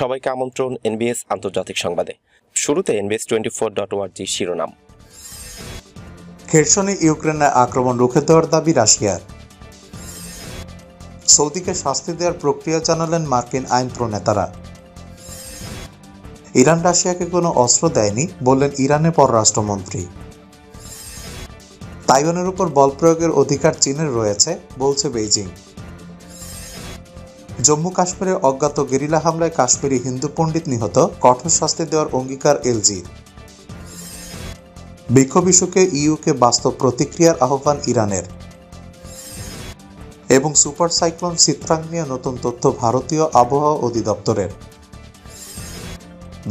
সবাইকে আমন্ত্রণ এনবিএস আন্তর্জাতিক সংবাদে শুরুতে এনবিএস টোয়েন্টি ফোর ডট ওয়ার্জি শিরোনাম খেরসনে ইউক্রেনের আক্রমণ রুখে দেওয়ার দাবি রাশিয়ার সৌদিকে শাস্তি দেওয়ার প্রক্রিয়া জানালেন মার্কিন আইন প্রণেতারা ইরান রাশিয়াকে কোনো অস্ত্র দেয়নি বললেন ইরানের পররাষ্ট্রমন্ত্রী তাইওয়ানের উপর বল প্রয়োগের অধিকার চীনের রয়েছে বলছে বেইজিং জম্মু কাশ্মীরে অজ্ঞাত গেরিলা হামলায় কাশ্মীরি হিন্দু পণ্ডিত নিহত কঠোর শাস্তি দেওয়ার অঙ্গীকার এলজি বিক্ষোভ ইস্যুকে ইউকে বাস্তব প্রতিক্রিয়ার আহ্বান ইরানের এবং সুপার সাইক্লোন সিত্রাং নিয়ে নতুন তথ্য ভারতীয় আবহাওয়া অধিদপ্তরের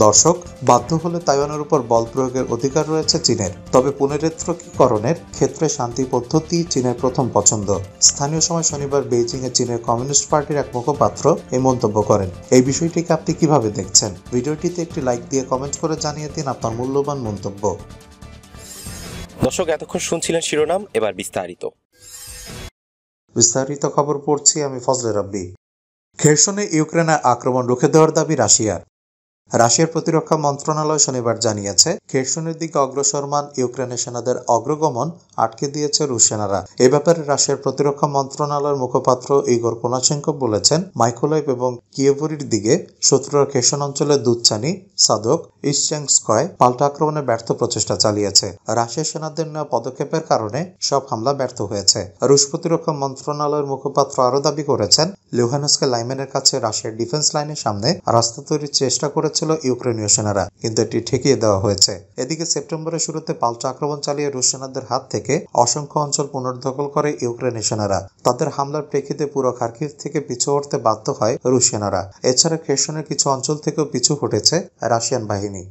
দর্শক বাধ্য হলে তাইওয়ানের উপর বল প্রয়োগের অধিকার রয়েছে চীনের তবে পুনরেত্রকীকরণের ক্ষেত্রে শান্তি পদ্ধতি চীনের প্রথম পছন্দ স্থানীয় সময় শনিবার বেইজিং এ চীনের কমিউনিস্ট পার্টির এক মুখপাত্র এই মন্তব্য করেন এই বিষয়টিকে আপনি কিভাবে দেখছেন ভিডিওটিতে একটি লাইক দিয়ে কমেন্ট করে জানিয়ে দিন আপনার মূল্যবান মন্তব্য দর্শক এতক্ষণ শুনছিলেন শিরোনাম এবার বিস্তারিত বিস্তারিত খবর পড়ছি আমি ফজলে রব্বি খেরসনে ইউক্রেনের আক্রমণ রুখে দেওয়ার দাবি রাশিয়ার রাশিয়ার প্রতিরক্ষা মন্ত্রণালয় শনিবার জানিয়েছে খেরসনের দিকে অগ্রসরমান ইউক্রেনের সেনাদের অগ্রগমন আটকে দিয়েছে রুশ সেনারা এ ব্যাপারে রাশিয়ার প্রতিরক্ষা মন্ত্রণালয়ের মুখপাত্র ইগর কোনাশেঙ্ক বলেছেন মাইকোলাইভ এবং কিয়েভরির দিকে শত্রুর খেরসন অঞ্চলের দুধচানি সাদক ইসচেংস্কয় পাল্টা আক্রমণে ব্যর্থ প্রচেষ্টা চালিয়েছে রাশিয়ার সেনাদের নেওয়া পদক্ষেপের কারণে সব হামলা ব্যর্থ হয়েছে রুশ প্রতিরক্ষা মন্ত্রণালয়ের মুখপাত্র আরও দাবি করেছেন লিউহানস্কে লাইমেনের কাছে রাশিয়ার ডিফেন্স লাইনের সামনে রাস্তা তৈরির চেষ্টা করেছে যাচ্ছিল ইউক্রেনীয় সেনারা কিন্তু এটি ঠেকিয়ে দেওয়া হয়েছে এদিকে সেপ্টেম্বরের শুরুতে পাল্টা আক্রমণ চালিয়ে রুশ সেনাদের হাত থেকে অসংখ্য অঞ্চল পুনর্দখল করে ইউক্রেনের সেনারা তাদের হামলার প্রেক্ষিতে পুরো খার্কিভ থেকে পিছু হটতে বাধ্য হয় রুশ সেনারা এছাড়া খেরসনের কিছু অঞ্চল থেকেও পিছু হটেছে রাশিয়ান বাহিনী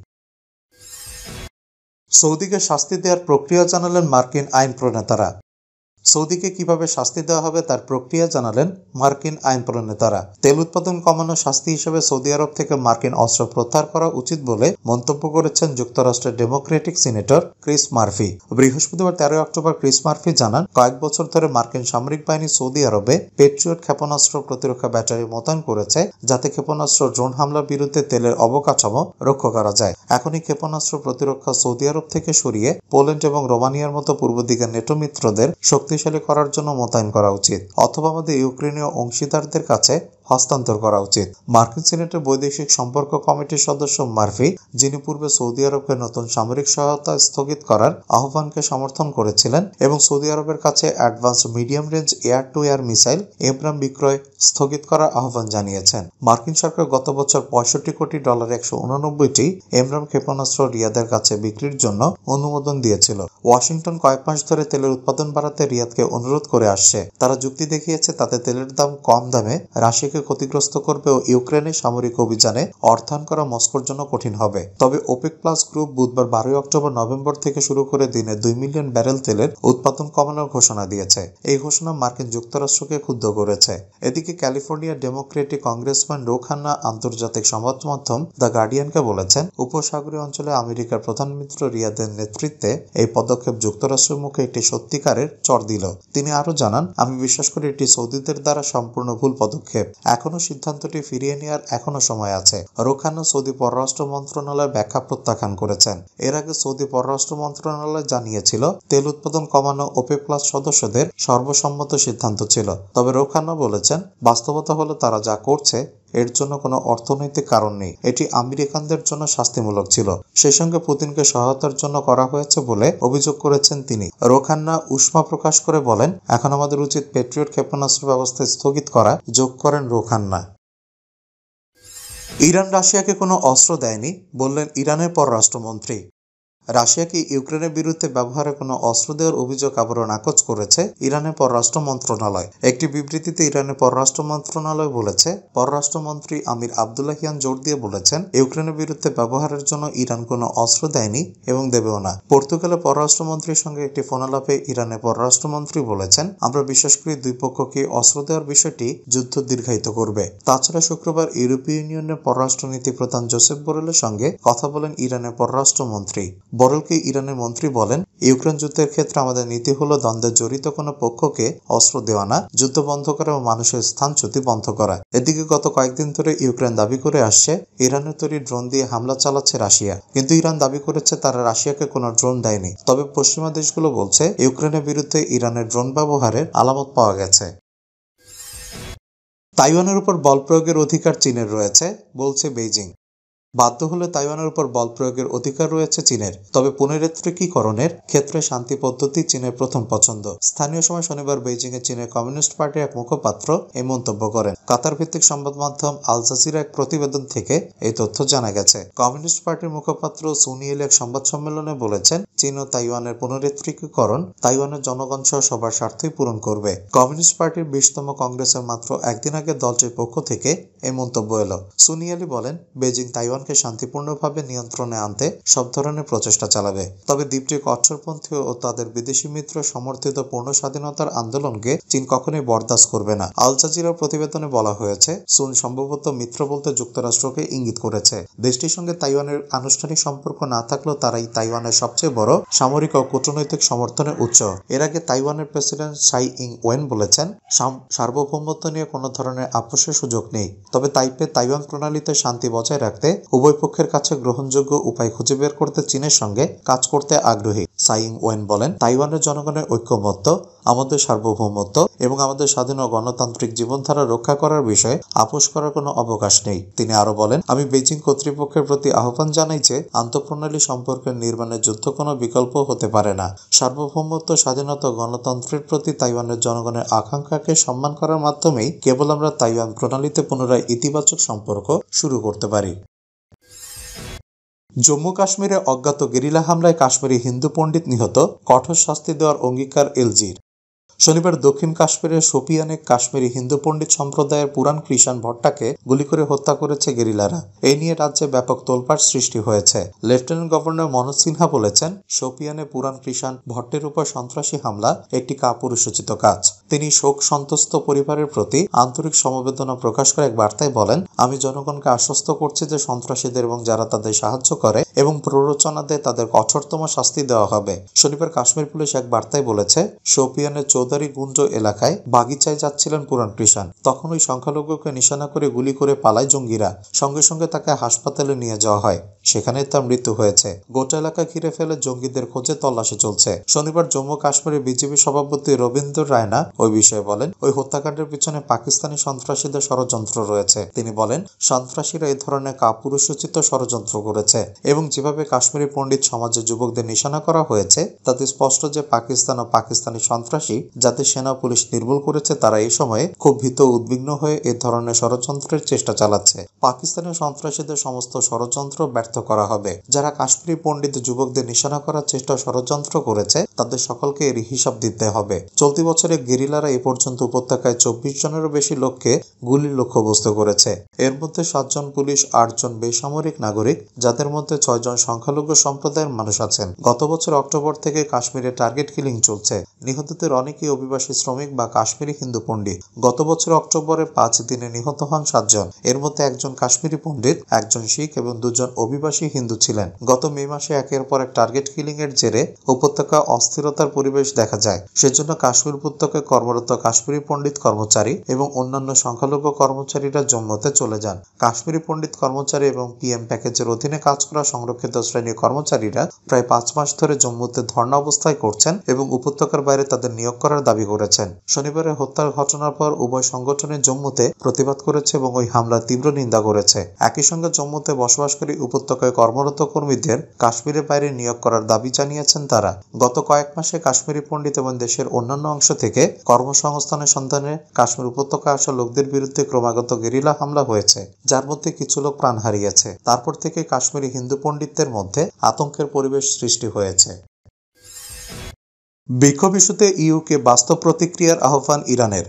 সৌদিকে শাস্তি দেওয়ার প্রক্রিয়া জানালেন মার্কিন আইন প্রণেতারা সৌদিকে কিভাবে শাস্তি দেওয়া হবে তার প্রক্রিয়া জানালেন মার্কিন আইন প্রণেতারা তেল উৎপাদন কমানোর শাস্তি হিসেবে সৌদি আরব থেকে মার্কিন অস্ত্র প্রত্যাহার করা উচিত বলে মন্তব্য করেছেন যুক্তরাষ্ট্রের ডেমোক্রেটিক সিনেটর ক্রিস মার্ফি বৃহস্পতিবার তেরোই অক্টোবর ক্রিস মার্ফি জানান কয়েক বছর ধরে মার্কিন সামরিক বাহিনী সৌদি আরবে পেট্রিয়ট ক্ষেপণাস্ত্র প্রতিরক্ষা ব্যাটারি মোতায়েন করেছে যাতে ক্ষেপণাস্ত্র ড্রোন হামলার বিরুদ্ধে তেলের অবকাঠামো রক্ষা করা যায় এখনই ক্ষেপণাস্ত্র প্রতিরক্ষা সৌদি আরব থেকে সরিয়ে পোল্যান্ড এবং রোমানিয়ার মতো পূর্ব দিকের নেটো মিত্রদের শক্তি শক্তিশালী করার জন্য মোতায়েন করা উচিত অথবা আমাদের ইউক্রেনীয় অংশীদারদের কাছে হস্তান্তর করা উচিত মার্কিন সিনেটের বৈদেশিক সম্পর্ক কমিটির সদস্য মার্ফি যিনি পূর্বে সৌদি আরবকে নতুন সামরিক সহায়তা স্থগিত করার আহ্বানকে সমর্থন করেছিলেন এবং সৌদি আরবের কাছে advance medium range air to air missile এব্রাম বিক্রয় স্থগিত করার আহ্বান জানিয়েছেন মার্কিন সরকার গত বছর পঁয়ষট্টি কোটি ডলার একশো উননব্বইটি এমরাম ক্ষেপণাস্ত্র রিয়াদের কাছে বিক্রির জন্য অনুমোদন দিয়েছিল ওয়াশিংটন কয়েক মাস ধরে তেলের উৎপাদন বাড়াতে রিয়াদকে অনুরোধ করে আসছে তারা যুক্তি দেখিয়েছে তাতে তেলের দাম কম দামে রাশিকে রাশিয়াকে ক্ষতিগ্রস্ত করবেও ইউক্রেনে সামরিক অভিযানে অর্থায়ন করা মস্কোর জন্য কঠিন হবে তবে ওপেক প্লাস গ্রুপ বুধবার বারোই অক্টোবর নভেম্বর থেকে শুরু করে দিনে দুই মিলিয়ন ব্যারেল তেলের উৎপাদন কমানোর ঘোষণা দিয়েছে এই ঘোষণা মার্কিন যুক্তরাষ্ট্রকে ক্ষুব্ধ করেছে এদিকে ক্যালিফোর্নিয়া ডেমোক্রেটিক কংগ্রেসম্যান রোখান্না আন্তর্জাতিক সংবাদ মাধ্যম দ্য গার্ডিয়ানকে বলেছেন উপসাগরীয় অঞ্চলে আমেরিকার প্রধান মিত্র রিয়াদের নেতৃত্বে এই পদক্ষেপ যুক্তরাষ্ট্রের মুখে একটি সত্যিকারের চর দিল তিনি আরো জানান আমি বিশ্বাস করি এটি সৌদিদের দ্বারা সম্পূর্ণ ভুল পদক্ষেপ এখনো সিদ্ধান্তটি ফিরিয়ে নেওয়ার এখনো সময় আছে রোখানো সৌদি পররাষ্ট্র মন্ত্রণালয় ব্যাখ্যা প্রত্যাখ্যান করেছেন এর আগে সৌদি পররাষ্ট্র মন্ত্রণালয় জানিয়েছিল তেল উৎপাদন কমানো ওপে প্লাস সদস্যদের সর্বসম্মত সিদ্ধান্ত ছিল তবে রোখানো বলেছেন বাস্তবতা হলো তারা যা করছে এর জন্য কোনো অর্থনৈতিক কারণ নেই এটি আমেরিকানদের জন্য শাস্তিমূলক ছিল সেই সঙ্গে পুতিনকে সহায়তার জন্য করা হয়েছে বলে অভিযোগ করেছেন তিনি রোখান্না উষ্মা প্রকাশ করে বলেন এখন আমাদের উচিত পেট্রিয়ট ক্ষেপণাস্ত্র ব্যবস্থা স্থগিত করা যোগ করেন রোখান্না ইরান রাশিয়াকে কোনো অস্ত্র দেয়নি বললেন ইরানের পররাষ্ট্রমন্ত্রী রাশিয়াকে ইউক্রেনের বিরুদ্ধে ব্যবহারে কোনো অস্ত্র দেওয়ার অভিযোগ আবারও নাকচ করেছে ইরানের পররাষ্ট্র মন্ত্রণালয় একটি বিবৃতিতে ইরানের পররাষ্ট্র মন্ত্রণালয় বলেছে পররাষ্ট্রমন্ত্রী আমির আবদুল্লাহিয়ান জোর দিয়ে বলেছেন ইউক্রেনের বিরুদ্ধে ব্যবহারের জন্য ইরান কোনো অস্ত্র দেয়নি এবং দেবেও না পর্তুগালের পররাষ্ট্রমন্ত্রীর সঙ্গে একটি ফোনালাপে ইরানের পররাষ্ট্রমন্ত্রী বলেছেন আমরা বিশ্বাস করি দুই পক্ষকে অস্ত্র দেওয়ার বিষয়টি যুদ্ধ দীর্ঘায়িত করবে তাছাড়া শুক্রবার ইউরোপীয় ইউনিয়নের পররাষ্ট্রনীতি প্রধান জোসেফ বোরেলের সঙ্গে কথা বলেন ইরানের পররাষ্ট্রমন্ত্রী বরলকে ইরানের মন্ত্রী বলেন ইউক্রেন যুদ্ধের ক্ষেত্রে আমাদের নীতি হলো দ্বন্দ্বে জড়িত কোনো পক্ষকে অস্ত্র দেওয়া না যুদ্ধ বন্ধ করা ও মানুষের স্থান চ্যুতি বন্ধ করা এদিকে গত কয়েকদিন ধরে ইউক্রেন দাবি করে আসছে ইরানের তৈরি ড্রোন দিয়ে হামলা চালাচ্ছে রাশিয়া কিন্তু ইরান দাবি করেছে তারা রাশিয়াকে কোনো ড্রোন দেয়নি তবে পশ্চিমা দেশগুলো বলছে ইউক্রেনের বিরুদ্ধে ইরানের ড্রোন ব্যবহারের আলামত পাওয়া গেছে তাইওয়ানের উপর বল প্রয়োগের অধিকার চীনের রয়েছে বলছে বেইজিং বাধ্য হলে তাইওয়ানের উপর বল প্রয়োগের অধিকার রয়েছে চীনের তবে পুনরেত্রিকীকরণের ক্ষেত্রে শান্তি পদ্ধতি চীনের প্রথম পছন্দ স্থানীয় সময় শনিবার বেইজিং এ চীনের কমিউনিস্ট পার্টির এক মুখপাত্র এই মন্তব্য করেন কাতার ভিত্তিক সংবাদ মাধ্যম আল জাজিরা এক প্রতিবেদন থেকে এই তথ্য জানা গেছে কমিউনিস্ট পার্টির মুখপাত্র সুনিয়েল এক সংবাদ সম্মেলনে বলেছেন চীন ও তাইওয়ানের পুনরেত্রিকীকরণ তাইওয়ানের জনগণ সহ সবার স্বার্থই পূরণ করবে কমিউনিস্ট পার্টির বিশতম কংগ্রেসের মাত্র একদিন আগে দলটির পক্ষ থেকে এই মন্তব্য এলো সুনিয়ালি বলেন বেজিং তাইওয়ানকে শান্তিপূর্ণভাবে নিয়ন্ত্রণে আনতে সব ধরনের প্রচেষ্টা চালাবে তবে দ্বীপটি কট্টরপন্থী ও তাদের বিদেশি মিত্র সমর্থিত পূর্ণ স্বাধীনতার আন্দোলনকে চীন কখনোই বরদাস্ত করবে না আল জাজিরার প্রতিবেদনে বলা হয়েছে সুন সম্ভবত মিত্র বলতে যুক্তরাষ্ট্রকে ইঙ্গিত করেছে দেশটির সঙ্গে তাইওয়ানের আনুষ্ঠানিক সম্পর্ক না থাকলেও তারাই তাইওয়ানের সবচেয়ে বড় বড় সামরিক ও কূটনৈতিক সমর্থনের উৎস এর আগে তাইওয়ানের প্রেসিডেন্ট সাই ইং ওয়েন বলেছেন সার্বভৌমত্ব নিয়ে কোনো ধরনের আপোষের সুযোগ নেই তবে তাইপে তাইওয়ান প্রণালীতে শান্তি বজায় রাখতে উভয় পক্ষের কাছে গ্রহণযোগ্য উপায় খুঁজে বের করতে চীনের সঙ্গে কাজ করতে আগ্রহী সাইং ওয়েন বলেন তাইওয়ানের জনগণের ঐক্যমত্য আমাদের সার্বভৌমত্ব এবং আমাদের স্বাধীন ও গণতান্ত্রিক জীবনধারা রক্ষা করার বিষয়ে আপোষ করার কোনো অবকাশ নেই তিনি আরো বলেন আমি বেজিং কর্তৃপক্ষের প্রতি আহ্বান জানাই যে আন্তঃপ্রণালী সম্পর্কের নির্মাণের যুদ্ধ কোনো বিকল্প হতে পারে না সার্বভৌমত্ব স্বাধীনতা গণতন্ত্রের প্রতি তাইওয়ানের জনগণের আকাঙ্ক্ষাকে সম্মান করার মাধ্যমেই কেবল আমরা তাইওয়ান প্রণালীতে পুনরায় ইতিবাচক সম্পর্ক শুরু করতে পারি জম্মু কাশ্মীরে অজ্ঞাত গেরিলা হামলায় কাশ্মীরি হিন্দু পণ্ডিত নিহত কঠোর শাস্তি দেওয়ার অঙ্গীকার এলজির শনিবার দক্ষিণ কাশ্মীরের সোপিয়ানে কাশ্মীরি হিন্দু পণ্ডিত সম্প্রদায়ের পুরান কৃষাণ ভট্টাকে গুলি করে হত্যা করেছে গেরিলারা এ নিয়ে রাজ্যে ব্যাপক তোলপাট সৃষ্টি হয়েছে লেফটেন্যান্ট গভর্নর মনোজ সিনহা বলেছেন সোপিয়ানে পুরান কৃষাণ ভট্টের উপর সন্ত্রাসী হামলা একটি কাপুরুষোচিত কাজ তিনি শোক সন্তস্ত পরিবারের প্রতি আন্তরিক সমবেদনা প্রকাশ করে এক বার্তায় বলেন আমি জনগণকে আশ্বস্ত করছি যে সন্ত্রাসীদের এবং যারা তাদের সাহায্য করে এবং প্ররোচনা দেয় তাদের কঠোরতম শাস্তি দেওয়া হবে শনিবার কাশ্মীর পুলিশ এক বার্তায় বলেছে সোপিয়ানে চৌদ্দ গুঞ্জ এলাকায় বাগিচায় যাচ্ছিলেন পুরান কৃষাণ তখন ওই সংখ্যালঘুকে নিশানা করে গুলি করে পালায় জঙ্গিরা সঙ্গে সঙ্গে তাকে হাসপাতালে নিয়ে যাওয়া হয় সেখানে তার মৃত্যু হয়েছে গোটা এলাকা ঘিরে ফেলে জঙ্গিদের খোঁজে তল্লাশি চলছে শনিবার জম্মু কাশ্মীরের বিজেপি সভাপতি রবীন্দ্র রায়না ওই বিষয়ে বলেন ওই হত্যাকাণ্ডের পিছনে পাকিস্তানি সন্ত্রাসীদের ষড়যন্ত্র রয়েছে তিনি বলেন সন্ত্রাসীরা এই ধরনের কাপুরুষোচিত ষড়যন্ত্র করেছে এবং যেভাবে কাশ্মীরি পণ্ডিত সমাজে যুবকদের নিশানা করা হয়েছে তাতে স্পষ্ট যে পাকিস্তান ও পাকিস্তানি সন্ত্রাসী যাতে সেনা পুলিশ নির্মূল করেছে তারা এই সময়ে খুব ভীত উদ্বিগ্ন হয়ে এ ধরনের ষড়যন্ত্রের চেষ্টা চালাচ্ছে পাকিস্তানের সন্ত্রাসীদের সমস্ত ষড়যন্ত্র ব্যর্থ শনাক্ত করা হবে যারা কাশ্মীরি পণ্ডিত যুবকদের নিশানা করার চেষ্টা ষড়যন্ত্র করেছে তাদের সকলকে এর হিসাব দিতে হবে চলতি বছরে গেরিলারা এ পর্যন্ত উপত্যকায় চব্বিশ জনেরও বেশি লোককে গুলির লক্ষ্যবস্তু করেছে এর মধ্যে সাতজন পুলিশ আটজন বেসামরিক নাগরিক যাদের মধ্যে ছয়জন সংখ্যালঘু সম্প্রদায়ের মানুষ আছেন গত বছর অক্টোবর থেকে কাশ্মীরে টার্গেট কিলিং চলছে নিহতদের অনেকেই অভিবাসী শ্রমিক বা কাশ্মীরি হিন্দু পণ্ডিত গত বছর অক্টোবরে পাঁচ দিনে নিহত হন সাতজন এর মধ্যে একজন কাশ্মীরি পণ্ডিত একজন শিখ এবং দুজন অভিবাসী অভিবাসী হিন্দু ছিলেন গত মে মাসে একের পর এক টার্গেট কিলিং এর জেরে উপত্যকা অস্থিরতার পরিবেশ দেখা যায় সেজন্য কাশ্মীর উপত্যকায় কর্মরত কাশ্মীরি পণ্ডিত কর্মচারী এবং অন্যান্য সংখ্যালঘু কর্মচারীরা জম্মুতে চলে যান কাশ্মীরি পণ্ডিত কর্মচারী এবং পিএম প্যাকেজের অধীনে কাজ করা সংরক্ষিত শ্রেণীর কর্মচারীরা প্রায় পাঁচ মাস ধরে জম্মুতে ধর্ণা অবস্থায় করছেন এবং উপত্যকার বাইরে তাদের নিয়োগ করার দাবি করেছেন শনিবারের হত্যার ঘটনার পর উভয় সংগঠনের জম্মুতে প্রতিবাদ করেছে এবং ওই হামলার তীব্র নিন্দা করেছে একই সঙ্গে জম্মুতে বসবাসকারী উপত্যকা পলাতকে কর্মরত কর্মীদের কাশ্মীরের বাইরে নিয়োগ করার দাবি জানিয়েছেন তারা গত কয়েক মাসে কাশ্মীরি পণ্ডিত এবং দেশের অন্যান্য অংশ থেকে কর্মসংস্থানের সন্ধানে কাশ্মীর উপত্যকা আসা লোকদের বিরুদ্ধে ক্রমাগত গেরিলা হামলা হয়েছে যার মধ্যে কিছু লোক প্রাণ হারিয়েছে তারপর থেকে কাশ্মীরি হিন্দু পণ্ডিতদের মধ্যে আতঙ্কের পরিবেশ সৃষ্টি হয়েছে বিক্ষোভ ইস্যুতে ইউকে বাস্তব প্রতিক্রিয়ার আহ্বান ইরানের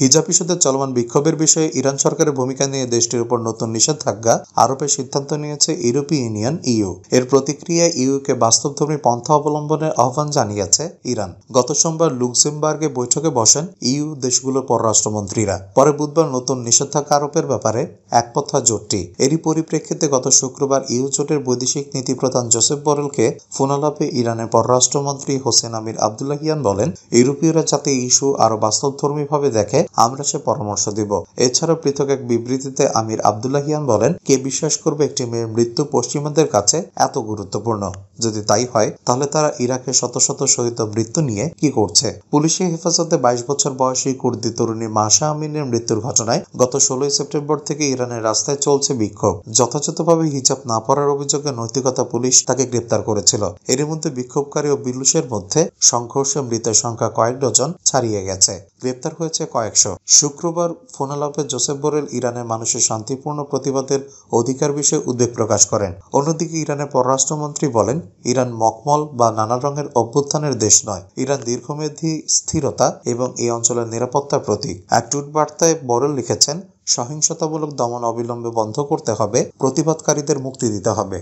হিজাব ইস্যুতে চলমান বিক্ষোভের বিষয়ে ইরান সরকারের ভূমিকা নিয়ে দেশটির উপর নতুন নিষেধাজ্ঞা আরোপের সিদ্ধান্ত নিয়েছে ইউরোপীয় ইউনিয়ন ইউ এর প্রতিক্রিয়ায় ইউকে বাস্তবধর্মী পন্থা অবলম্বনের আহ্বান জানিয়েছে ইরান গত সোমবার লুক্সেমবার্গে বৈঠকে বসেন ইউ দেশগুলোর পররাষ্ট্রমন্ত্রীরা পরে বুধবার নতুন নিষেধাজ্ঞা আরোপের ব্যাপারে একপথা জোটটি এরই পরিপ্রেক্ষিতে গত শুক্রবার ইউ জোটের বৈদেশিক নীতি প্রধান জোসেফ বরেলকে ফোনালাপে ইরানের পররাষ্ট্রমন্ত্রী হোসেন আমির আবদুল্লাহিয়ান বলেন ইউরোপীয়রা যাতে ইস্যু আরও বাস্তবধর্মীভাবে দেখে আমরা সে পরামর্শ দিব এছাড়া পৃথক এক বিবৃতিতে আমির আবদুল্লাহিয়ান বলেন কে বিশ্বাস করবে একটি মেয়ের মৃত্যু পশ্চিমাদের কাছে এত গুরুত্বপূর্ণ যদি তাই হয় তাহলে তারা ইরাকে শত শত শহীদ মৃত্যু নিয়ে কি করছে পুলিশের হেফাজতে বাইশ বছর বয়সী কুর্দি তরুণী মাসা আমিনের মৃত্যুর ঘটনায় গত ষোলোই সেপ্টেম্বর থেকে ইরানের রাস্তায় চলছে বিক্ষোভ যথাযথভাবে হিজাব না পড়ার অভিযোগে নৈতিকতা পুলিশ তাকে গ্রেপ্তার করেছিল এর মধ্যে বিক্ষোভকারী ও বিলুষের মধ্যে সংঘর্ষে মৃতের সংখ্যা কয়েক ডজন ছাড়িয়ে গেছে গ্রেপ্তার হয়েছে কয়েক একশো শুক্রবার ফোনালাপে জোসেফ বোরেল ইরানের মানুষের শান্তিপূর্ণ প্রতিবাদের অধিকার বিষয়ে উদ্বেগ প্রকাশ করেন অন্যদিকে ইরানের পররাষ্ট্রমন্ত্রী বলেন ইরান মকমল বা নানা রঙের অভ্যুত্থানের দেশ নয় ইরান দীর্ঘমেয়াদী স্থিরতা এবং এই অঞ্চলের নিরাপত্তার প্রতি এক টুট বার্তায় বোরেল লিখেছেন সহিংসতামূলক দমন অবিলম্বে বন্ধ করতে হবে প্রতিবাদকারীদের মুক্তি দিতে হবে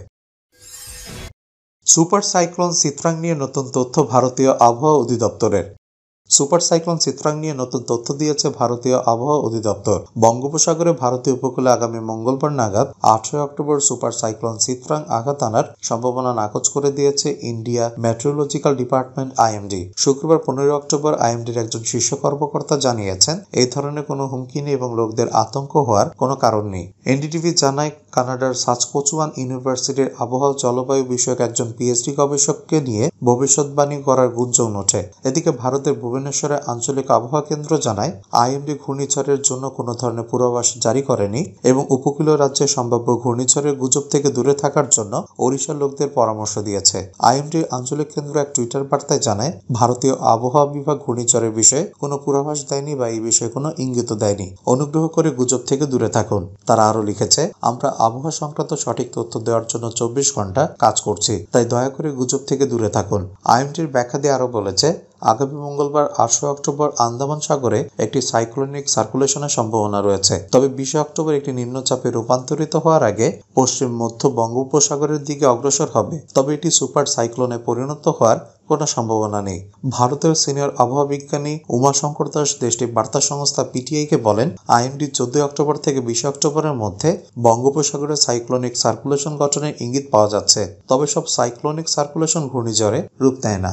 সুপার সাইক্লোন সিত্রাং নিয়ে নতুন তথ্য ভারতীয় আবহাওয়া অধিদপ্তরের সুপার সাইক্লোন চিত্রাং নিয়ে নতুন তথ্য দিয়েছে ভারতীয় আবহাওয়া অধিদপ্তর বঙ্গোপসাগরে ভারতীয় উপকূলে আগামী মঙ্গলবার নাগাদ আঠারোই অক্টোবর সুপার সাইক্লোন চিত্রাং আঘাত আনার সম্ভাবনা নাকচ করে দিয়েছে ইন্ডিয়া মেট্রোলজিক্যাল ডিপার্টমেন্ট আইএমডি শুক্রবার পনেরোই অক্টোবর আইএমডির একজন শীর্ষ কর্মকর্তা জানিয়েছেন এই ধরনের কোনো হুমকি নেই এবং লোকদের আতঙ্ক হওয়ার কোনো কারণ নেই এনডিটিভি জানায় কানাডার সাচকোচুয়ান ইউনিভার্সিটির আবহাওয়া জলবায়ু বিষয়ক একজন পিএইচডি গবেষককে নিয়ে ভবিষ্যৎবাণী করার গুঞ্জন ওঠে এদিকে ভারতের ভুবন ভুবনেশ্বরে আঞ্চলিক আবহাওয়া কেন্দ্র জানায় আইএমডি ঘূর্ণিঝড়ের জন্য কোনো ধরনের পূর্বাভাস জারি করেনি এবং উপকূলীয় রাজ্যে সম্ভাব্য ঘূর্ণিঝড়ের গুজব থেকে দূরে থাকার জন্য ওড়িশার লোকদের পরামর্শ দিয়েছে আইএমডি আঞ্চলিক কেন্দ্র এক টুইটার বার্তায় জানায় ভারতীয় আবহাওয়া বিভাগ ঘূর্ণিঝড়ের বিষয়ে কোনো পূর্বাভাস দেয়নি বা এই বিষয়ে কোনো ইঙ্গিত দেয়নি অনুগ্রহ করে গুজব থেকে দূরে থাকুন তারা আরও লিখেছে আমরা আবহাওয়া সংক্রান্ত সঠিক তথ্য দেওয়ার জন্য চব্বিশ ঘন্টা কাজ করছি তাই দয়া করে গুজব থেকে দূরে থাকুন আইএমটির ব্যাখ্যা দিয়ে আরও বলেছে আগামী মঙ্গলবার আটশো অক্টোবর আন্দামান সাগরে একটি সাইক্লোনিক সার্কুলেশনের সম্ভাবনা রয়েছে তবে বিশে অক্টোবর একটি নিম্নচাপে রূপান্তরিত হওয়ার আগে পশ্চিম মধ্য বঙ্গোপসাগরের দিকে অগ্রসর হবে তবে এটি সুপার সাইক্লোনে পরিণত হওয়ার কোনো সম্ভাবনা নেই ভারতের সিনিয়র আবহাওয়া বিজ্ঞানী উমাশঙ্কর দাস দেশটির বার্তা সংস্থা পিটিআইকে বলেন আইএমডি চোদ্দই অক্টোবর থেকে বিশে অক্টোবরের মধ্যে বঙ্গোপসাগরে সাইক্লোনিক সার্কুলেশন গঠনের ইঙ্গিত পাওয়া যাচ্ছে তবে সব সাইক্লোনিক সার্কুলেশন ঘূর্ণিঝড়ে রূপ নেয় না